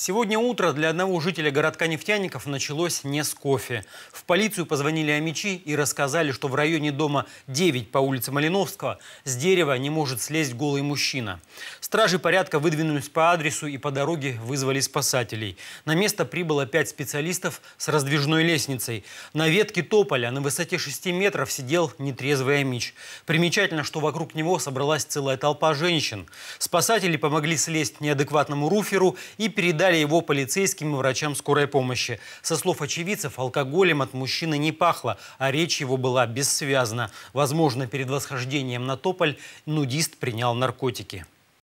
Сегодня утро для одного жителя городка нефтяников началось не с кофе. В полицию позвонили амичи и рассказали, что в районе дома 9 по улице Малиновского с дерева не может слезть голый мужчина. Стражи порядка выдвинулись по адресу и по дороге вызвали спасателей. На место прибыло 5 специалистов с раздвижной лестницей. На ветке тополя на высоте 6 метров сидел нетрезвый амич. Примечательно, что вокруг него собралась целая толпа женщин. Спасатели помогли слезть неадекватному руферу и передать передали его полицейским и врачам скорой помощи. Со слов очевидцев, алкоголем от мужчины не пахло, а речь его была бессвязна. Возможно, перед восхождением на тополь нудист принял наркотики.